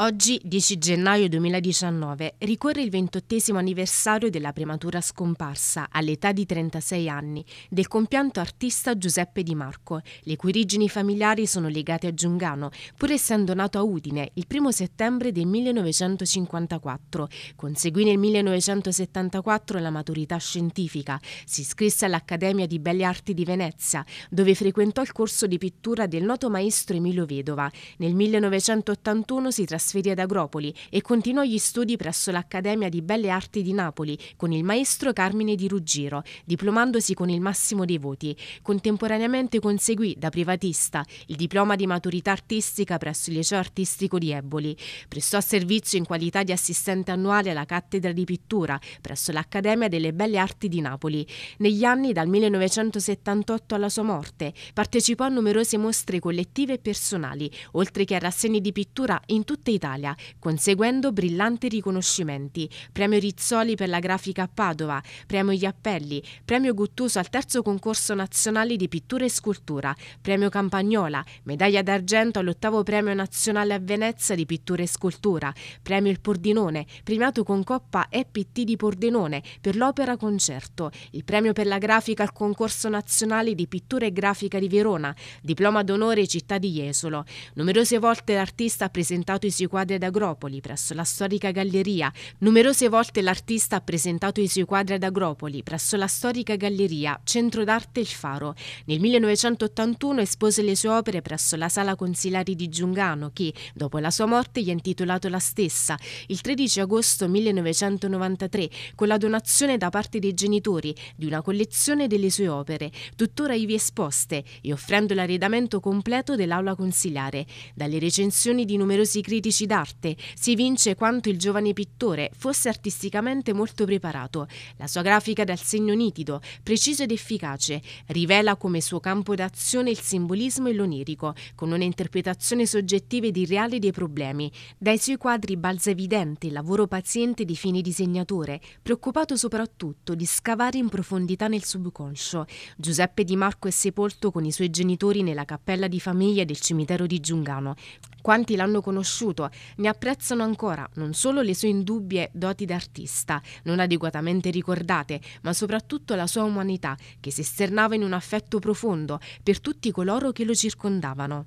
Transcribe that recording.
Oggi, 10 gennaio 2019, ricorre il ventottesimo anniversario della prematura scomparsa, all'età di 36 anni, del compianto artista Giuseppe Di Marco, le cui origini familiari sono legate a Giungano, pur essendo nato a Udine il 1 settembre del 1954. Conseguì nel 1974 la maturità scientifica, si iscrisse all'Accademia di Belle Arti di Venezia, dove frequentò il corso di pittura del noto maestro Emilio Vedova. Nel 1981 si trasferì trasferì ad Agropoli e continuò gli studi presso l'Accademia di Belle Arti di Napoli con il maestro Carmine di Ruggiro, diplomandosi con il massimo dei voti. Contemporaneamente conseguì da privatista il diploma di maturità artistica presso il Liceo Artistico di Eboli. Prestò servizio in qualità di assistente annuale alla cattedra di pittura presso l'Accademia delle Belle Arti di Napoli. Negli anni dal 1978 alla sua morte partecipò a numerose mostre collettive e personali, oltre che a rassegne di pittura in tutte i d'Italia, conseguendo brillanti riconoscimenti, premio Rizzoli per la grafica a Padova, premio Iappelli, premio Guttuso al terzo concorso nazionale di pittura e scultura, premio Campagnola, medaglia d'argento all'ottavo premio nazionale a Venezia di pittura e scultura, premio Il Pordenone, premiato con Coppa EPT di Pordenone per l'opera concerto, il premio per la grafica al concorso nazionale di pittura e grafica di Verona, diploma d'onore città di Jesolo. Numerose volte l'artista ha presentato i suoi quadri ad Agropoli presso la storica galleria. Numerose volte l'artista ha presentato i suoi quadri ad Agropoli presso la storica galleria Centro d'arte Il Faro. Nel 1981 espose le sue opere presso la sala consilari di Giungano che, dopo la sua morte, gli ha intitolato la stessa. Il 13 agosto 1993, con la donazione da parte dei genitori di una collezione delle sue opere, tuttora ivi esposte, e offrendo l'arredamento completo dell'aula consiliare. Dalle recensioni di numerosi critici critici d'arte, si vince quanto il giovane pittore fosse artisticamente molto preparato. La sua grafica dal segno nitido, preciso ed efficace, rivela come suo campo d'azione il simbolismo e l'onirico, con un'interpretazione soggettiva ed irreale dei problemi. Dai suoi quadri balza evidente il lavoro paziente di fine disegnatore, preoccupato soprattutto di scavare in profondità nel subconscio. Giuseppe Di Marco è sepolto con i suoi genitori nella cappella di famiglia del cimitero di Giungano. Quanti l'hanno conosciuto ne apprezzano ancora non solo le sue indubbie doti d'artista, non adeguatamente ricordate, ma soprattutto la sua umanità, che si esternava in un affetto profondo per tutti coloro che lo circondavano.